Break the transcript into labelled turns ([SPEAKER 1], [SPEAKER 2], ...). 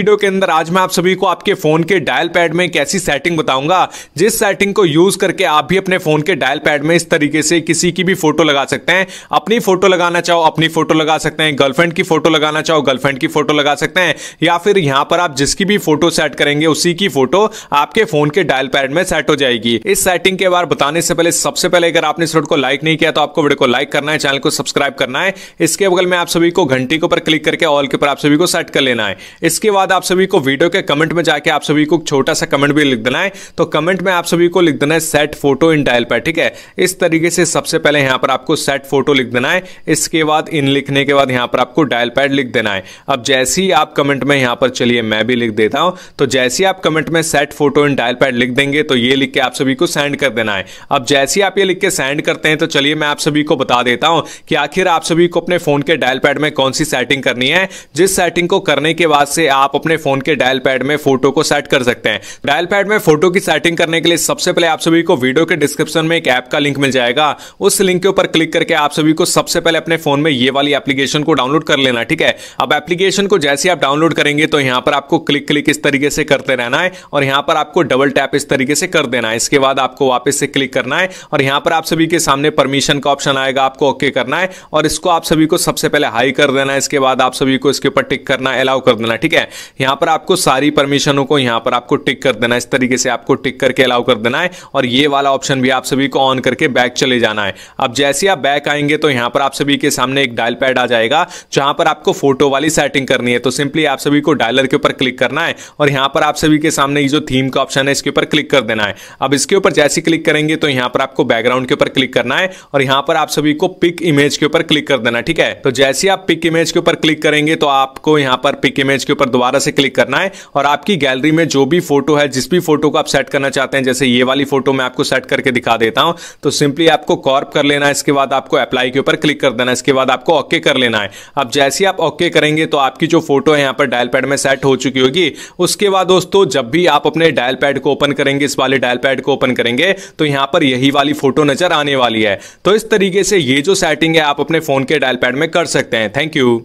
[SPEAKER 1] video के अंदर आज मैं आप सभी को आपके फोन के डायल पैड में एक ऐसी सेटिंग बताऊंगा जिस सेटिंग को यूज करके आप भी अपने फोन के डायल पैड में इस तरीके से किसी की भी फोटो लगा सकते हैं अपनी फोटो लगाना चाहो अपनी फोटो लगा सकते हैं गर्लफ्रेंड की फोटो लगाना चाहो गर्लफ्रेंड की फोटो लगा सकते हैं या फिर यहाँ पर आप जिसकी भी फोटो सेट करेंगे उसी की फोटो आपके फोन के डायल पैड में सेट हो जाएगी इस सेटिंग के बारे बताने से पहले सबसे पहले अगर आपने इस वीडियो को लाइक नहीं किया तो आपको वीडियो को लाइक करना है चैनल को सब्सक्राइब करना है इसके बगल में आप सभी को घंटी के ऊपर क्लिक करके ऑल के ऊपर आप सभी को सेट कर लेना है इसके बाद बाद आप सभी को वीडियो के कमेंट में जाके आप सभी को छोटा सा कमेंट भी लिख देना है तो कमेंट में आप सभी को लिख देना है सेट फोटो इन डायल पर ठीक है इस तरीके से सबसे पहले यहां पर आपको सेट फोटो लिख देना है इसके बाद इन लिखने के बाद यहां पर आपको डायल पैड लिख देना है अब जैसे ही आप कमेंट में यहां पर चलिए मैं भी लिख देता हूं तो जैसे ही आप कमेंट में set photo in dial pad लिख देंगे तो ये लिख के आप सभी को सेंड कर देना है अब जैसे ही आप ये लिख के सेंड करते हैं तो चलिए मैं आप सभी को बता देता हूं कि आखिर आप सभी को अपने फोन के डायल पैड में कौन सी सेटिंग करनी है जिस सेटिंग को करने के बाद से आप अपने फोन के डायल पैड में फोटो को सेट कर सकते हैं डायल पैड में फोटो की सेटिंग करने के लिए सबसे पहले आप सभी को वीडियो के डिस्क्रिप्शन में एक ऐप का लिंक मिल जाएगा उस लिंक के ऊपर क्लिक करके आप सभी को सबसे पहले अपने फोन में ये वाली एप्लीकेशन को डाउनलोड कर लेना ठीक है अब एप्लीकेशन को जैसे आप डाउनलोड करेंगे तो यहाँ पर आपको क्लिक क्लिक इस तरीके से करते रहना है और यहाँ पर आपको डबल टैप इस तरीके से कर देना है इसके बाद आपको वापस से क्लिक करना है और यहाँ पर आप सभी के सामने परमिशन का ऑप्शन आएगा आपको ओके करना है और इसको आप सभी को सबसे पहले हाई कर देना है इसके बाद आप सभी को इसके ऊपर टिक करना अलाउ कर देना ठीक है यहां पर आपको सारी परमिशनों को यहां पर आपको टिक कर देना है इस तरीके से आपको टिक करके अलाउ कर देना है और ये वाला ऑप्शन भी आप सभी को ऑन करके बैक चले जाना है अब जैसे आप बैक आएंगे तो यहां पर आप सभी के सामने एक डायल पैड आ जाएगा जहां पर आपको फोटो वाली सेटिंग करनी है तो सिंपली आप सभी को डायलर के ऊपर क्लिक करना है और यहां पर आप सभी के सामने जो थीम का ऑप्शन है इसके ऊपर क्लिक कर देना है अब इसके ऊपर जैसे क्लिक करेंगे तो यहां पर आपको बैकग्राउंड के ऊपर क्लिक करना है और यहां पर आप सभी को पिक इमेज के ऊपर क्लिक कर देना ठीक है तो जैसे आप पिक इमेज के ऊपर क्लिक करेंगे तो आपको यहां पर पिक इमेज के ऊपर दोबारा दोबारा से क्लिक करना है और आपकी गैलरी में जो भी फोटो है जिस भी फोटो को आप सेट करना चाहते हैं जैसे ये वाली फोटो मैं आपको सेट करके दिखा देता हूं तो सिंपली आपको कॉर्प कर लेना है इसके बाद आपको अप्लाई के ऊपर क्लिक कर देना है इसके बाद आपको ओके कर लेना है अब जैसे ही आप ओके करेंगे तो आपकी जो फोटो है यहाँ पर डायल पैड में सेट हो चुकी होगी उसके बाद दोस्तों जब भी आप अपने डायल पैड को ओपन करेंगे इस वाले डायल पैड को ओपन करेंगे तो यहाँ पर यही वाली फोटो नजर आने वाली है तो इस तरीके से ये जो सेटिंग है आप अपने फोन के डायल पैड में कर सकते हैं थैंक यू